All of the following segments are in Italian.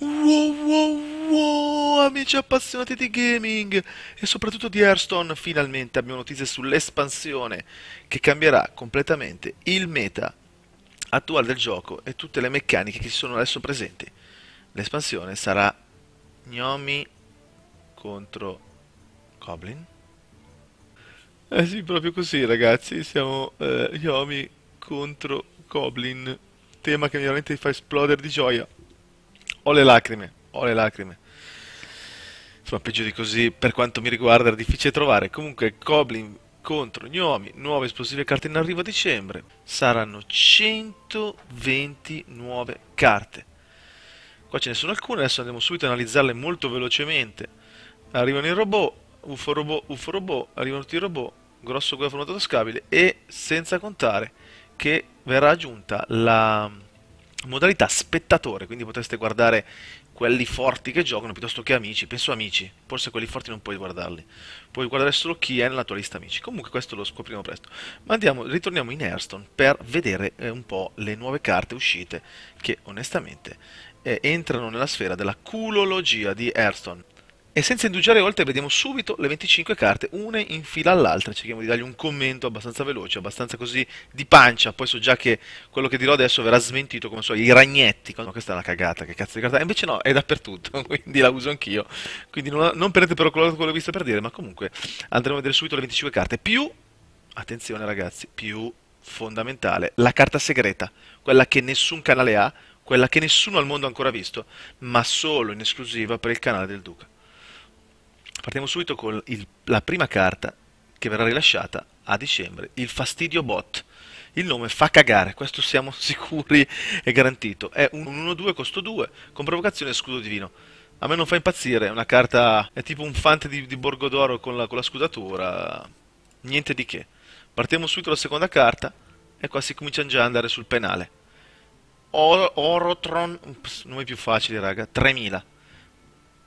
Wow, wow, wow, amici appassionati di gaming e soprattutto di Hearthstone, finalmente abbiamo notizie sull'espansione che cambierà completamente il meta attuale del gioco e tutte le meccaniche che ci sono adesso presenti. L'espansione sarà Gnomi contro Goblin. Eh sì, proprio così ragazzi, siamo eh, Gnomi contro Goblin, tema che veramente mi fa esplodere di gioia ho le lacrime, ho le lacrime. Insomma, peggio di così, per quanto mi riguarda, era difficile trovare. Comunque, Goblin contro Gnomi, nuove esplosive carte in arrivo a dicembre. Saranno 120 nuove carte. Qua ce ne sono alcune, adesso andiamo subito ad analizzarle molto velocemente. Arrivano i robot, UFO robot, UFO robot, arrivano tutti i robot, grosso guerra formato da scabile, e senza contare che verrà aggiunta la modalità spettatore, quindi potreste guardare quelli forti che giocano piuttosto che amici, penso amici, forse quelli forti non puoi guardarli, puoi guardare solo chi è nella tua lista amici, comunque questo lo scopriremo presto, ma andiamo, ritorniamo in Hearthstone per vedere eh, un po' le nuove carte uscite che onestamente eh, entrano nella sfera della culologia di Hearthstone. E senza indugiare oltre vediamo subito le 25 carte, una in fila all'altra, cerchiamo di dargli un commento abbastanza veloce, abbastanza così di pancia, poi so già che quello che dirò adesso verrà smentito come so, i ragnetti, no, questa è una cagata, che cazzo di carta, invece no, è dappertutto, quindi la uso anch'io, quindi non, non perdete però quello che ho visto per dire, ma comunque andremo a vedere subito le 25 carte, più, attenzione ragazzi, più fondamentale, la carta segreta, quella che nessun canale ha, quella che nessuno al mondo ha ancora visto, ma solo in esclusiva per il canale del Duca. Partiamo subito con il, la prima carta che verrà rilasciata a dicembre, il Fastidio Bot. Il nome fa cagare, questo siamo sicuri e garantito. È un 1-2 costo 2 con provocazione e scudo divino. A me non fa impazzire, è una carta. è tipo un fante di, di Borgodoro con la, con la scudatura. Niente di che. Partiamo subito la seconda carta. E qua si comincia già ad andare sul penale. Or Orotron. Ups, nome più facile, raga. 3000.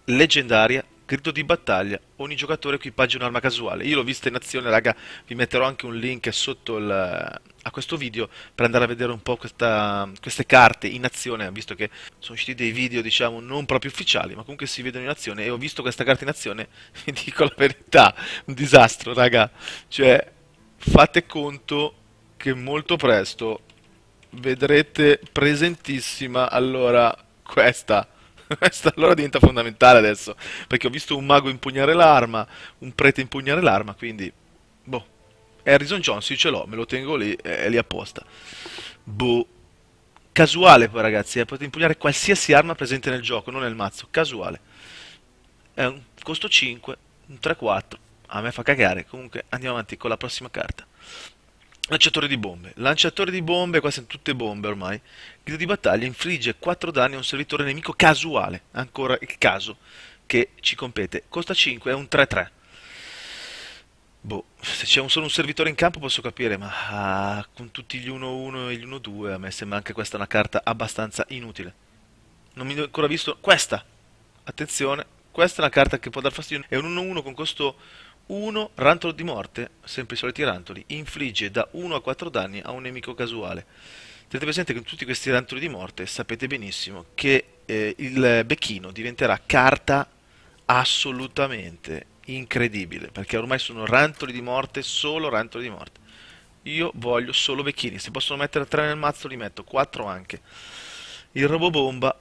Leggendaria grido di battaglia, ogni giocatore equipaggia un'arma casuale. Io l'ho vista in azione, raga, vi metterò anche un link sotto il, a questo video per andare a vedere un po' questa, queste carte in azione, visto che sono usciti dei video, diciamo, non proprio ufficiali, ma comunque si vedono in azione e ho visto questa carta in azione, vi dico la verità, un disastro, raga. Cioè, fate conto che molto presto vedrete presentissima, allora, questa allora diventa fondamentale adesso, perché ho visto un mago impugnare l'arma, un prete impugnare l'arma, quindi... Boh. Harrison Jones io ce l'ho, me lo tengo lì, è lì apposta. Boh. Casuale poi ragazzi, eh? potete impugnare qualsiasi arma presente nel gioco, non nel mazzo, casuale. È un costo 5, un 3-4, a me fa cagare, comunque andiamo avanti con la prossima carta. Lanciatore di bombe. Lanciatore di bombe, queste sono tutte bombe ormai. Grido di battaglia infligge 4 danni a un servitore nemico casuale. Ancora il caso che ci compete. Costa 5, è un 3-3. Boh, se c'è solo un servitore in campo posso capire, ma ah, con tutti gli 1-1 e gli 1-2 a me sembra anche questa una carta abbastanza inutile. Non mi ho ancora visto... Questa! Attenzione, questa è una carta che può dar fastidio. È un 1-1 con costo 1. Rantolo di morte, sempre i soliti rantoli, infligge da 1 a 4 danni a un nemico casuale. Tenete presente che in tutti questi rantoli di morte sapete benissimo che eh, il becchino diventerà carta assolutamente incredibile, perché ormai sono rantoli di morte, solo rantoli di morte. Io voglio solo becchini, se possono mettere 3 nel mazzo li metto, 4 anche. Il robobomba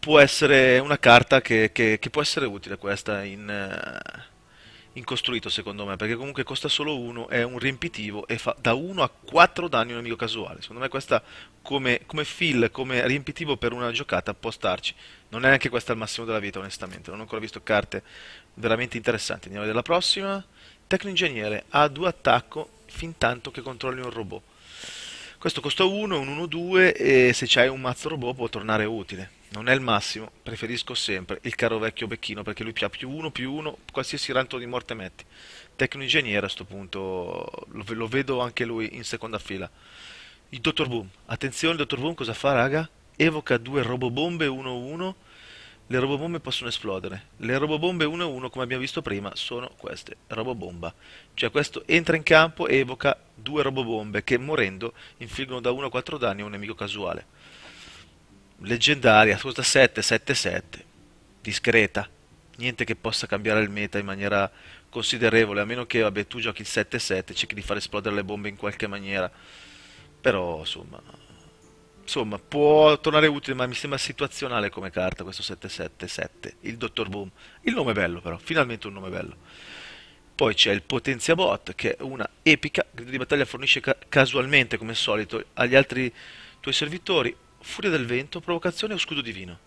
può essere una carta che, che, che può essere utile questa in... Uh, incostruito secondo me, perché comunque costa solo uno, è un riempitivo e fa da 1 a 4 danni a un nemico casuale. Secondo me questa come, come fill, come riempitivo per una giocata può starci. Non è neanche questa al massimo della vita, onestamente. Non ho ancora visto carte veramente interessanti. Andiamo a vedere la prossima. Tecno ingegnere ha due attacco fin tanto che controlli un robot. Questo costa 1, un 1-2 e se c'hai un mazzo robot può tornare utile. Non è il massimo, preferisco sempre il caro vecchio becchino perché lui ha più 1, più 1, qualsiasi ranto di morte metti. Tecno ingegnere a questo punto, lo, lo, vedo anche lui in seconda fila. Il Dottor Boom, attenzione il Dottor Boom cosa fa raga? Evoca due robobombe 1-1 le robobombe possono esplodere. Le robobombe 1-1, come abbiamo visto prima, sono queste, robobomba. Cioè questo entra in campo e evoca due robobombe che morendo infliggono da 1 a 4 danni a un nemico casuale. Leggendaria, costa 7, 7, 7. Discreta. Niente che possa cambiare il meta in maniera considerevole, a meno che vabbè, tu giochi il 7-7, cerchi di far esplodere le bombe in qualche maniera. Però, insomma, insomma, può tornare utile, ma mi sembra situazionale come carta questo 777, il Dottor Boom. Il nome è bello però, finalmente un nome bello. Poi c'è il Potenziabot, che è una epica, grido di battaglia fornisce ca casualmente, come al solito, agli altri tuoi servitori Furia del Vento, Provocazione o Scudo Divino.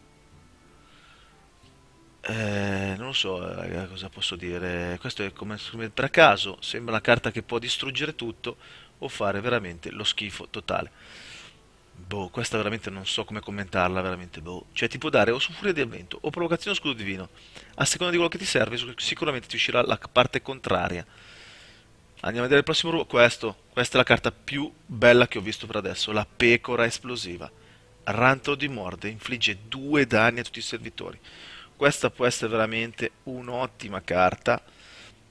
Eh, non lo so raga, cosa posso dire, questo è come per caso, sembra una carta che può distruggere tutto o fare veramente lo schifo totale. Boh, questa veramente non so come commentarla, veramente boh. Cioè ti può dare o su furia di avvento o provocazione o scudo divino. A seconda di quello che ti serve, sicuramente ti uscirà la parte contraria. Andiamo a vedere il prossimo ruolo. Questo, questa è la carta più bella che ho visto per adesso, la pecora esplosiva. Rantolo di morde, infligge due danni a tutti i servitori. Questa può essere veramente un'ottima carta.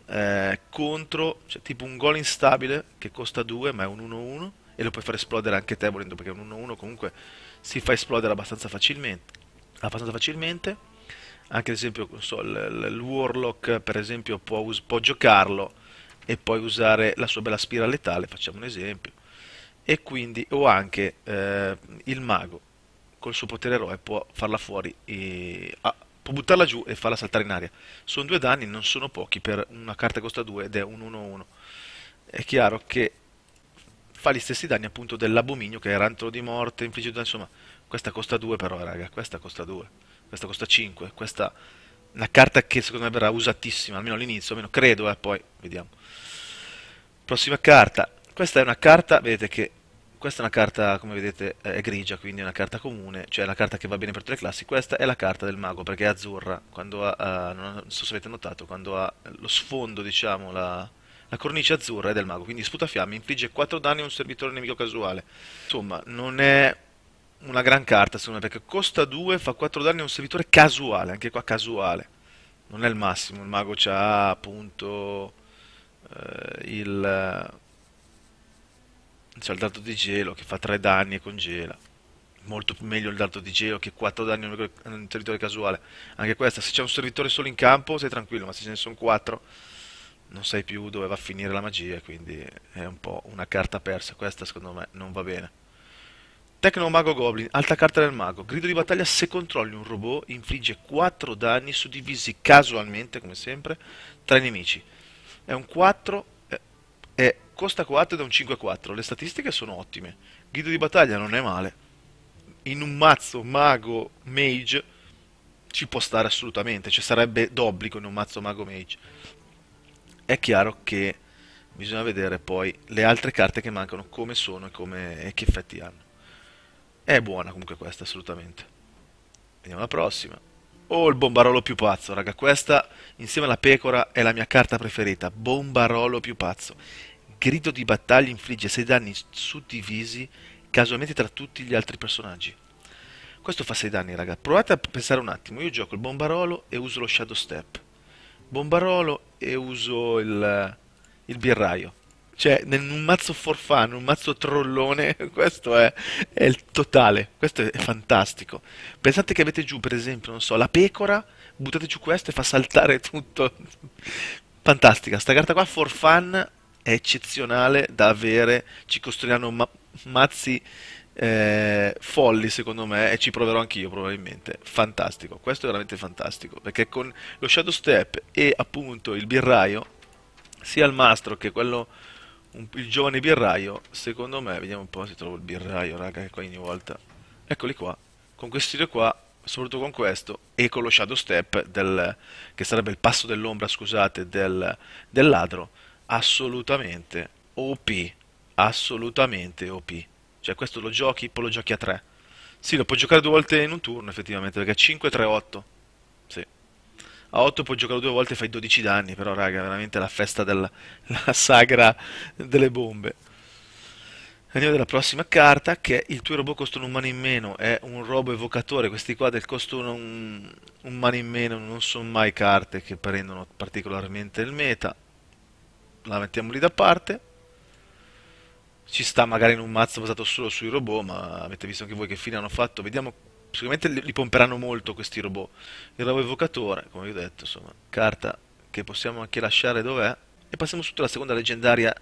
Eh, contro, cioè tipo un gol instabile che costa 2 ma è un 1-1 e lo puoi far esplodere anche te volendo perché un 1-1 comunque si fa esplodere abbastanza facilmente, abbastanza facilmente. anche ad esempio so, il, Warlock per esempio può, può giocarlo e poi usare la sua bella spira letale facciamo un esempio e quindi o anche eh, il mago col suo potere eroe può farla fuori e, ah, può buttarla giù e farla saltare in aria sono due danni non sono pochi per una carta costa 2 ed è un 1-1 è chiaro che fa gli stessi danni appunto dell'abominio che era antro di morte, infliggito, insomma, questa costa 2 però raga, questa costa 2, questa costa 5, questa una carta che secondo me verrà usatissima, almeno all'inizio, almeno credo, eh, poi vediamo. Prossima carta, questa è una carta, vedete che questa è una carta, come vedete, è grigia, quindi è una carta comune, cioè è una carta che va bene per tutte le classi. Questa è la carta del mago, perché è azzurra. Quando ha, uh, non so se avete notato, quando ha lo sfondo, diciamo, la, la cornice azzurra è del mago, quindi sputa fiamme, infligge 4 danni a un servitore nemico casuale. Insomma, non è una gran carta secondo me, perché costa 2, fa 4 danni a un servitore casuale, anche qua casuale. Non è il massimo, il mago ha appunto eh, il... C'è il dardo di gelo che fa 3 danni e congela molto meglio il dardo di gelo che 4 danni a un territorio casuale. Anche questa, se c'è un servitore solo in campo sei tranquillo, ma se ce ne sono 4 non sai più dove va a finire la magia, quindi è un po' una carta persa. Questa secondo me non va bene. Tecnomago Goblin, alta carta del mago. Grido di battaglia se controlli un robot, infligge 4 danni suddivisi casualmente, come sempre, tra i nemici. È un 4, è, è costa 4 ed è un 5-4. Le statistiche sono ottime. Grido di battaglia non è male. In un mazzo mago mage ci può stare assolutamente, ci cioè sarebbe d'obbligo in un mazzo mago mage è chiaro che bisogna vedere poi le altre carte che mancano, come sono e, come, e che effetti hanno. È buona comunque questa, assolutamente. Vediamo la prossima. Oh, il bombarolo più pazzo, raga. Questa, insieme alla pecora, è la mia carta preferita. Bombarolo più pazzo. Grido di battaglia infligge 6 danni suddivisi casualmente tra tutti gli altri personaggi. Questo fa 6 danni, raga. Provate a pensare un attimo. Io gioco il bombarolo e uso lo shadow step. Bombarolo e uso il, il birraio. Cioè, in un mazzo forfano, un mazzo trollone, questo è, è, il totale. Questo è, fantastico. Pensate che avete giù, per esempio, non so, la pecora, buttate giù questo e fa saltare tutto. Fantastica. Sta carta qua, forfan, è eccezionale da avere. Ci costruiranno ma mazzi eh, folli secondo me e ci proverò anch'io probabilmente. Fantastico, questo è veramente fantastico perché con lo shadow step e appunto il birraio, sia il mastro che quello, un, il giovane birraio, secondo me, vediamo un po' se trovo il birraio raga che qua ogni volta, eccoli qua, con questi due qua, soprattutto con questo e con lo shadow step del, che sarebbe il passo dell'ombra, scusate, del, del ladro, assolutamente OP, assolutamente OP. Cioè questo lo giochi, poi lo giochi a 3. Sì, lo puoi giocare due volte in un turno effettivamente, perché a 5, 3, 8. Sì. A 8 puoi giocare due volte e fai 12 danni, però raga, veramente la festa della la sagra delle bombe. Andiamo alla prossima carta che il tuo robot costa un mano in meno, è un robo evocatore, questi qua del costo un, un mano in meno non sono mai carte che prendono particolarmente il meta, la mettiamo lì da parte ci sta magari in un mazzo basato solo sui robot, ma avete visto anche voi che fine hanno fatto. Vediamo, sicuramente li, pomperanno molto questi robot. Il robot evocatore, come vi ho detto, insomma, carta che possiamo anche lasciare dov'è. E passiamo sotto alla seconda leggendaria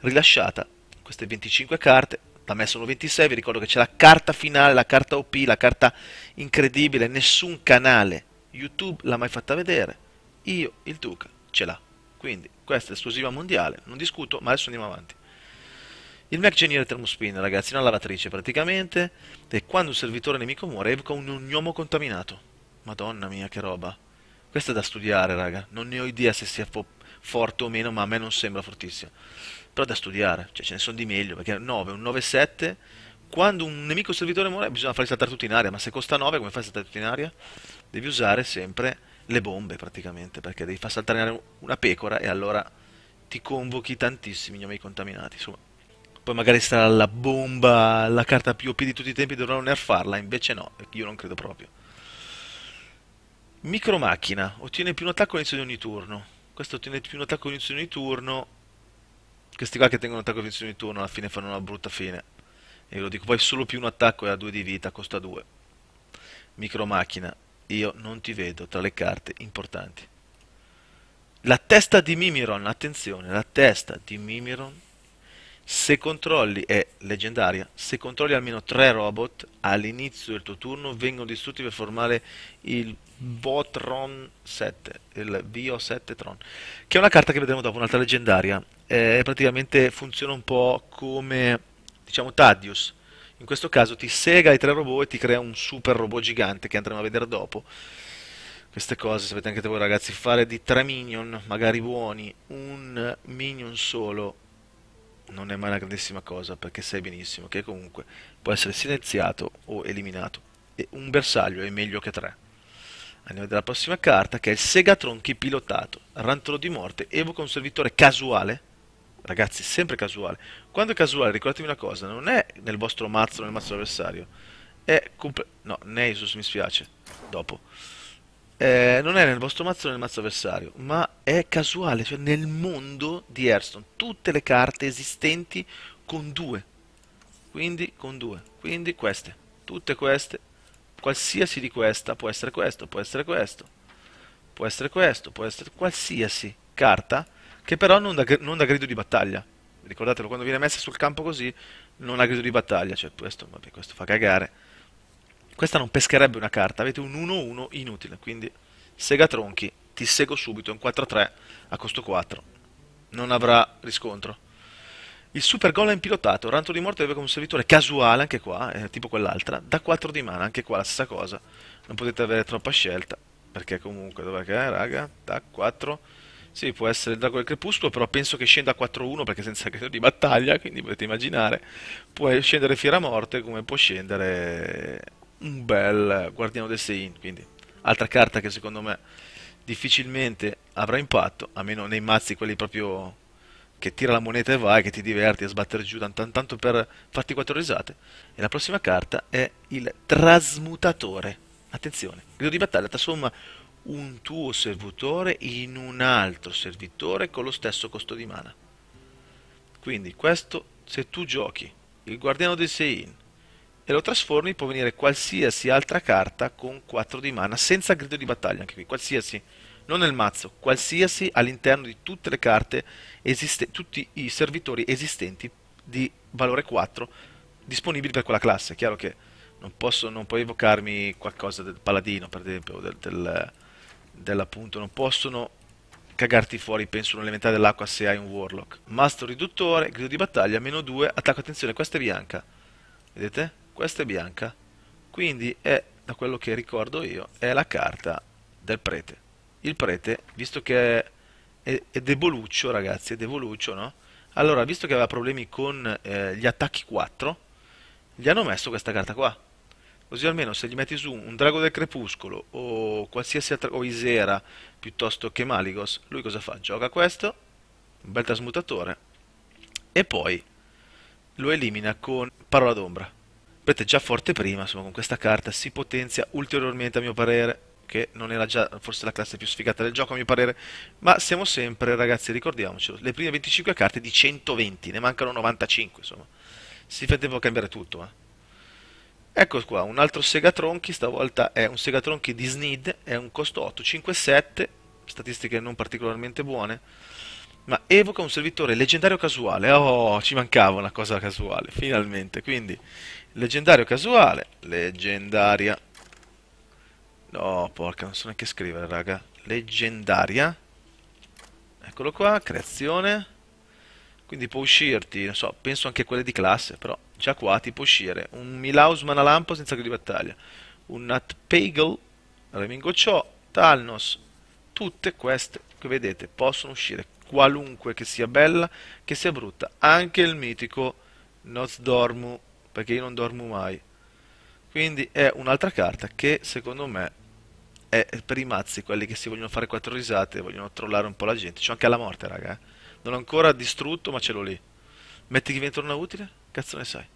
rilasciata. Queste 25 carte, da me sono 26, vi ricordo che c'è la carta finale, la carta OP, la carta incredibile, nessun canale YouTube l'ha mai fatta vedere. Io, il Duca, ce l'ha. Quindi, questa è esclusiva mondiale, non discuto, ma adesso andiamo avanti. Il Mac genera thermospin, ragazzi, una lavatrice praticamente, e quando un servitore nemico muore evoca un gnomo contaminato. Madonna mia, che roba. Questo è da studiare, raga. Non ne ho idea se sia fo forte o meno, ma a me non sembra fortissimo. Però è da studiare, cioè ce ne sono di meglio, perché 9, un 9-7, quando un nemico servitore muore bisogna farli saltare tutti in aria, ma se costa 9 come fai a saltare tutti in aria? Devi usare sempre le bombe praticamente, perché devi far saltare in aria una pecora e allora ti convochi tantissimi gnomi contaminati. Insomma, poi magari sarà la bomba, la carta più OP di tutti i tempi, dovranno nerfarla, invece no, io non credo proprio. Micromacchina, ottiene più un attacco all'inizio di ogni turno. Questo ottiene più un attacco all'inizio di ogni turno. Questi qua che tengono un attacco all'inizio di ogni turno alla fine fanno una brutta fine. E lo dico, poi solo più un attacco e ha 2 di vita, costa 2. Micromacchina, io non ti vedo tra le carte importanti. La testa di Mimiron, attenzione, la testa di Mimiron se controlli, è leggendaria, se controlli almeno tre robot all'inizio del tuo turno vengono distrutti per formare il Botron 7, il VO7 Tron, che è una carta che vedremo dopo, un'altra leggendaria. Eh, praticamente funziona un po' come, diciamo, Tadius. In questo caso ti sega i tre robot e ti crea un super robot gigante che andremo a vedere dopo queste cose sapete anche voi ragazzi fare di tre minion magari buoni un minion solo non è mai una grandissima cosa perché sai benissimo che comunque può essere silenziato o eliminato. E un bersaglio è meglio che tre. Andiamo alla prossima carta che è il Segatronchi pilotato. Rantolo di morte, evoca un servitore casuale. Ragazzi, sempre casuale. Quando è casuale, ricordatevi una cosa, non è nel vostro mazzo, nel mazzo avversario. È... No, Neisus mi spiace. Dopo eh, non è nel vostro mazzo o nel mazzo avversario, ma è casuale, cioè nel mondo di Hearthstone, tutte le carte esistenti con due, quindi con due, quindi queste, tutte queste, qualsiasi di questa può essere questo, può essere questo, può essere questo, può essere qualsiasi carta che però non dà, non dà grido di battaglia. Ricordatelo, quando viene messa sul campo così non ha grido di battaglia, cioè questo, vabbè, questo fa cagare questa non pescherebbe una carta, avete un 1-1 inutile, quindi sega tronchi, ti sego subito, un 4-3 a costo 4. Non avrà riscontro. Il super golem pilotato, ranto di morte deve con un servitore casuale, anche qua, eh, tipo quell'altra, da 4 di mana, anche qua la stessa cosa. Non potete avere troppa scelta, perché comunque, dov'è che è, raga? Da 4... Sì, può essere il drago del crepuscolo, però penso che scenda a 4-1 perché senza credo di battaglia, quindi potete immaginare. Può scendere Fiera Morte come può scendere un bel guardiano del Sein, quindi altra carta che secondo me difficilmente avrà impatto, a meno nei mazzi quelli proprio che tira la moneta e vai, che ti diverti a sbattere giù tanto, tanto per farti quattro risate. E la prossima carta è il Trasmutatore. Attenzione, grido di battaglia trasforma un tuo servitore in un altro servitore con lo stesso costo di mana. Quindi questo, se tu giochi il Guardiano del Sein e lo trasformi può venire qualsiasi altra carta con 4 di mana senza grido di battaglia, anche qui, qualsiasi, non nel mazzo, qualsiasi all'interno di tutte le carte, esiste, tutti i servitori esistenti di valore 4 disponibili per quella classe. È chiaro che non, posso, non puoi evocarmi qualcosa del paladino, per esempio, del, del, dell'appunto, non possono cagarti fuori, penso, un elementare dell'acqua se hai un warlock. Mastro riduttore, grido di battaglia, meno 2, attacco attenzione, questa è bianca. Vedete? questa è bianca, quindi è, da quello che ricordo io, è la carta del prete. Il prete, visto che è, è, è deboluccio, ragazzi, è deboluccio, no? Allora, visto che aveva problemi con eh, gli attacchi 4, gli hanno messo questa carta qua. Così almeno se gli metti su un Drago del Crepuscolo o qualsiasi altra o Isera piuttosto che Maligos, lui cosa fa? Gioca questo, un bel trasmutatore, e poi lo elimina con Parola d'ombra. Prete già forte prima, insomma, con questa carta si potenzia ulteriormente a mio parere che non era già forse la classe più sfigata del gioco a mio parere, ma siamo sempre, ragazzi, ricordiamocelo, le prime 25 carte di 120, ne mancano 95, insomma. Si fa tempo a cambiare tutto, ma... Eh. Ecco qua, un altro Segatronchi, stavolta è un Segatronchi di Snid, è un costo 8, 5, 7, statistiche non particolarmente buone, ma evoca un servitore leggendario casuale. Oh, ci mancava una cosa casuale, finalmente, quindi Leggendario casuale. Leggendaria. No, porca, non so neanche scrivere, raga. Leggendaria. Eccolo qua, creazione. Quindi può uscirti, non so, penso anche a quelle di classe, però già qua ti può uscire un Milaus Lampo senza grido di battaglia, un Nat Pagel. Remingo Cho, Talnos. Tutte queste che vedete possono uscire qualunque che sia bella, che sia brutta, anche il mitico Nozdormu perché io non dormo mai. Quindi è un'altra carta che secondo me è per i mazzi, quelli che si vogliono fare quattro risate, vogliono trollare un po' la gente. C'ho anche alla morte, raga. Eh. Non l'ho ancora distrutto, ma ce l'ho lì. Metti che mi torna utile? Cazzo ne sai.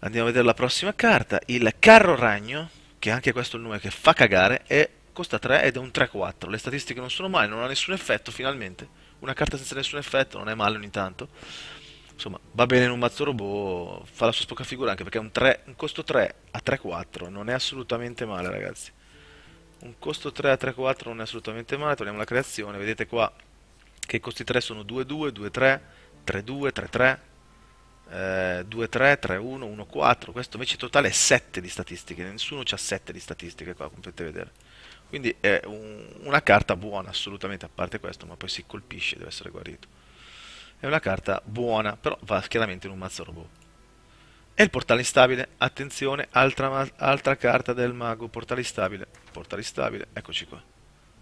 Andiamo a vedere la prossima carta. Il carro ragno, che anche questo è il nome che fa cagare, è, costa 3 ed è un 3-4. Le statistiche non sono male, non ha nessun effetto finalmente. Una carta senza nessun effetto non è male ogni tanto. Insomma, va bene in un mazzo robot, fa la sua spocca figura anche perché un, 3, un costo 3 a 3-4 non è assolutamente male, ragazzi. Un costo 3 a 3-4 non è assolutamente male, torniamo alla creazione, vedete qua che i costi 3 sono 2-2, 2-3, 3-2, 3-3, eh, 2-3, 3-1, 1-4. Questo invece totale è 7 di statistiche. Nessuno ha 7 di statistiche qua, come potete vedere. Quindi è un, una carta buona assolutamente, a parte questo, ma poi si colpisce, deve essere guarito. È una carta buona, però va chiaramente in un mazzo robot. E il portale instabile, attenzione, altra, altra carta del mago, portale instabile, portale instabile, eccoci qua.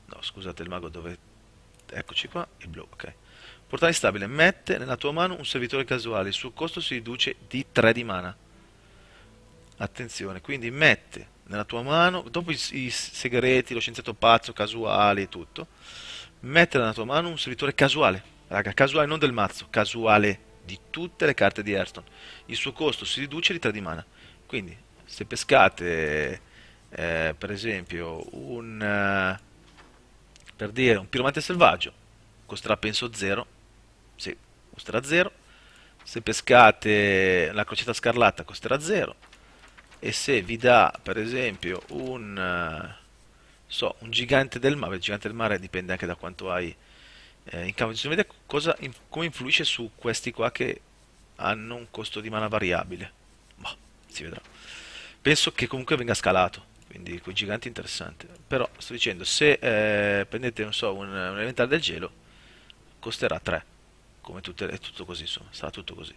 No, scusate, il mago dove... Eccoci qua, il blu, ok. Portale instabile, mette nella tua mano un servitore casuale, il suo costo si riduce di 3 di mana. Attenzione, quindi mette nella tua mano, dopo i, i segreti, lo scienziato pazzo, casuali e tutto, mette nella tua mano un servitore casuale Raga, casuale non del mazzo, casuale di tutte le carte di Hearthstone. Il suo costo si riduce di 3 di mana. Quindi, se pescate, eh, per esempio, un... Eh, per dire, un piromante selvaggio, costerà penso 0. Sì, costerà 0. Se pescate la crocetta scarlatta, costerà 0. E se vi dà, per esempio, un... Eh, so, un gigante del mare, il gigante del mare dipende anche da quanto hai eh, in campo di disegno cosa, in, come influisce su questi qua che hanno un costo di mana variabile ma boh, si vedrà penso che comunque venga scalato quindi quei giganti interessante però sto dicendo se eh, prendete non so un, un elementare del gelo costerà 3 come tutte, è tutto così insomma sarà tutto così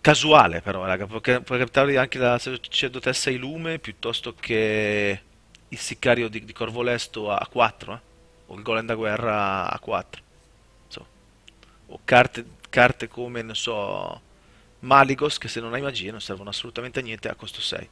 casuale però raga può, può capitare anche la sacerdotessa Ilume piuttosto che il sicario di, di Corvolesto a, a 4 eh? o il Golem da guerra a 4. So. O carte, carte, come, non so, Maligos, che se non hai magia non servono assolutamente a niente a costo 6.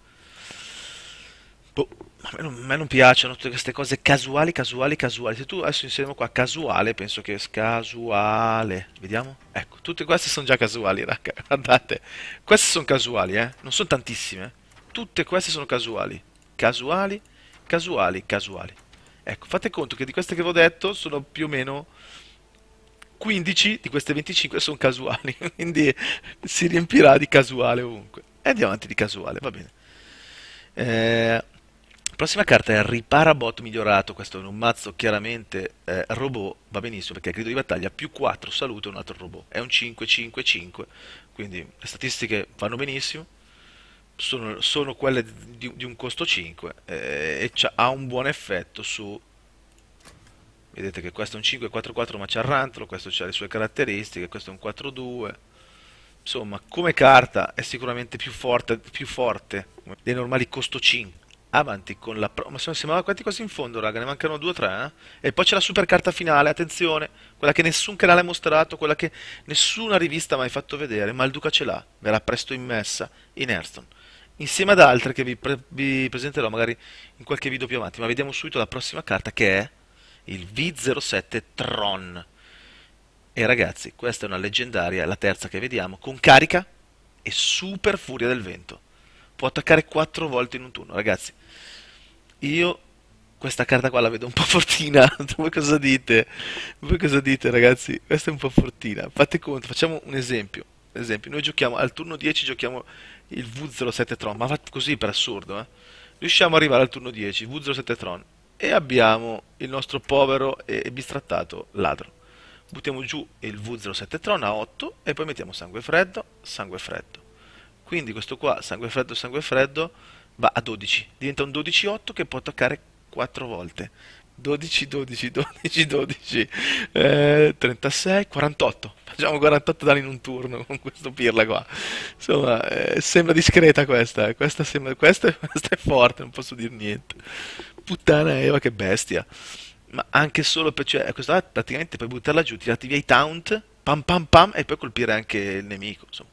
Boh, a me, non, a me non piacciono tutte queste cose casuali, casuali, casuali. Se tu adesso inseriamo qua casuale, penso che casuale. Vediamo? Ecco, tutte queste sono già casuali, raga. Guardate, queste sono casuali, eh. Non sono tantissime. Eh. Tutte queste sono casuali. Casuali, casuali, casuali. Ecco, fate conto che di queste che vi ho detto sono più o meno 15 di queste 25 sono casuali, quindi si riempirà di casuale ovunque. E andiamo avanti di casuale, va bene. Eh, prossima carta è Riparabot migliorato, questo è un mazzo chiaramente eh, robot, va benissimo perché è grido di battaglia, più 4 salute un altro robot, è un 5-5-5, quindi le statistiche vanno benissimo sono, sono quelle di, di, un costo 5 eh, e ha un buon effetto su vedete che questo è un 5-4-4 ma c'è il rantolo, questo ha le sue caratteristiche, questo è un 4-2 insomma come carta è sicuramente più forte, più forte dei normali costo 5 avanti con la ma se siamo quanti quasi in fondo raga ne mancano 2 3 eh? e poi c'è la super carta finale attenzione quella che nessun canale ha mostrato quella che nessuna rivista ha mai fatto vedere ma il duca ce l'ha verrà presto immessa in Airstone insieme ad altre che vi, pre vi presenterò magari in qualche video più avanti, ma vediamo subito la prossima carta che è il V07 Tron. E ragazzi, questa è una leggendaria, la terza che vediamo, con carica e super furia del vento. Può attaccare 4 volte in un turno, ragazzi. Io questa carta qua la vedo un po' fortina. Voi cosa dite? Voi cosa dite, ragazzi? Questa è un po' fortina. Fate conto, facciamo un esempio. esempio, noi giochiamo al turno 10 giochiamo il V07 Tron, ma va così per assurdo, eh? Riusciamo ad arrivare al turno 10, V07 Tron, e abbiamo il nostro povero e bistrattato ladro. Buttiamo giù il V07 Tron a 8 e poi mettiamo sangue freddo, sangue freddo. Quindi questo qua, sangue freddo, sangue freddo, va a 12. Diventa un 12-8 che può attaccare 4 volte. 12, 12, 12, 12, eh, 36, 48. Facciamo 48 danni in un turno con questo pirla qua. Insomma, eh, sembra discreta questa. Eh. Questa, sembra, questa, questa è forte, non posso dire niente. Puttana Eva, che bestia. Ma anche solo per... Cioè, questa praticamente puoi buttarla giù, tirati via i taunt, pam pam pam, e poi colpire anche il nemico, insomma.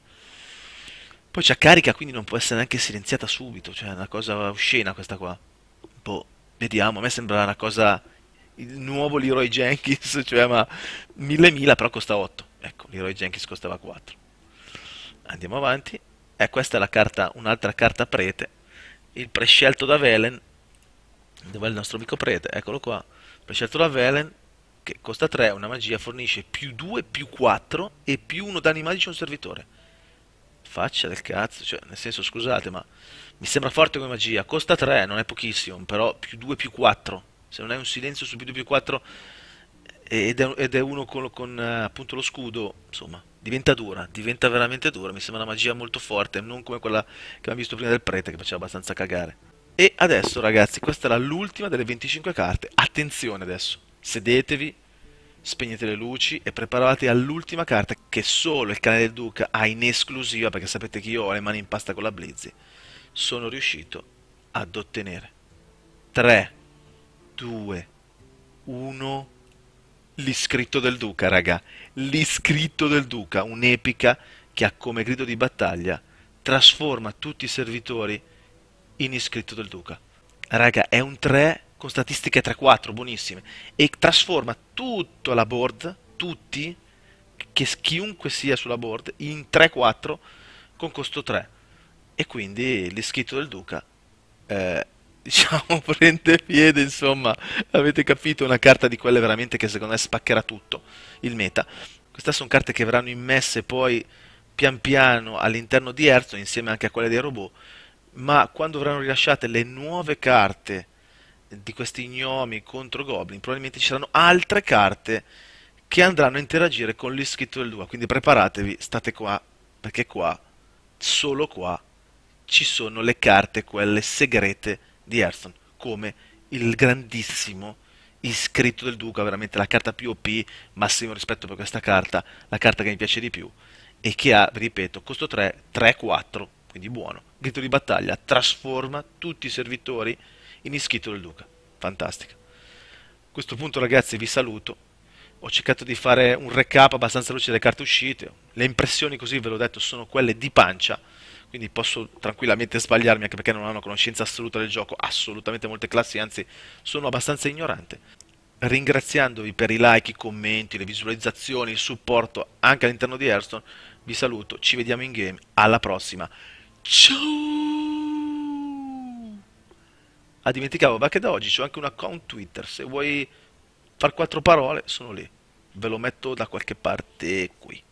Poi c'ha carica, quindi non può essere neanche silenziata subito. Cioè, è una cosa oscena questa qua. Boh vediamo, a me sembra una cosa il nuovo Leroy Jenkins, cioè ma 1000 però costa 8. Ecco, Leroy Jenkins costava 4. Andiamo avanti. E eh, questa è la carta, un'altra carta prete, il prescelto da Velen. Dov'è il nostro amico prete? Eccolo qua. Prescelto da Velen che costa 3, una magia fornisce più 2 più 4 e più 1 danni magici a un servitore faccia del cazzo, cioè, nel senso, scusate, ma mi sembra forte come magia. Costa 3, non è pochissimo, però più 2 più 4. Se non hai un silenzio su più 2 più 4 ed è, ed è uno con, con eh, appunto lo scudo, insomma, diventa dura, diventa veramente dura. Mi sembra una magia molto forte, non come quella che abbiamo visto prima del prete che faceva abbastanza cagare. E adesso ragazzi, questa era l'ultima delle 25 carte. Attenzione adesso, sedetevi, spegnete le luci e preparatevi all'ultima carta che solo il canale del Duca ha in esclusiva, perché sapete che io ho le mani in pasta con la Blizzy, sono riuscito ad ottenere. 3, 2, 1, l'iscritto del Duca, raga. L'iscritto del Duca, un'epica che ha come grido di battaglia, trasforma tutti i servitori in iscritto del Duca. Raga, è un 3 con statistiche 3-4 buonissime e trasforma tutta la board, tutti, che chiunque sia sulla board, in 3-4 con costo 3. E quindi l'ischito del Duca eh, diciamo prende piede, insomma, avete capito, una carta di quelle veramente che secondo me spaccherà tutto il meta. Queste sono carte che verranno immesse poi pian piano all'interno di Hearthstone insieme anche a quelle dei robot, ma quando verranno rilasciate le nuove carte di questi gnomi contro goblin, probabilmente ci saranno altre carte che andranno a interagire con l'iscritto del Dua. Quindi preparatevi, state qua, perché qua, solo qua, ci sono le carte, quelle segrete di Hearthstone, come il grandissimo iscritto del Duca, veramente la carta più OP, massimo rispetto per questa carta, la carta che mi piace di più, e che ha, ripeto, costo 3, 3-4, quindi buono. Grito di battaglia, trasforma tutti i servitori in iscritto del duca. Fantastica. A questo punto ragazzi vi saluto. Ho cercato di fare un recap abbastanza veloce delle carte uscite. Le impressioni così ve l'ho detto sono quelle di pancia quindi posso tranquillamente sbagliarmi anche perché non ho una conoscenza assoluta del gioco, assolutamente molte classi, anzi sono abbastanza ignorante. Ringraziandovi per i like, i commenti, le visualizzazioni, il supporto anche all'interno di Airstone, vi saluto, ci vediamo in game, alla prossima, ciao! Ah, dimenticavo, ma che da oggi ho anche un account Twitter, se vuoi far quattro parole sono lì. Ve lo metto da qualche parte qui.